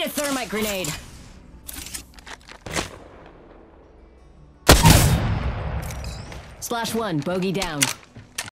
need a thermite grenade. Slash one, bogey down.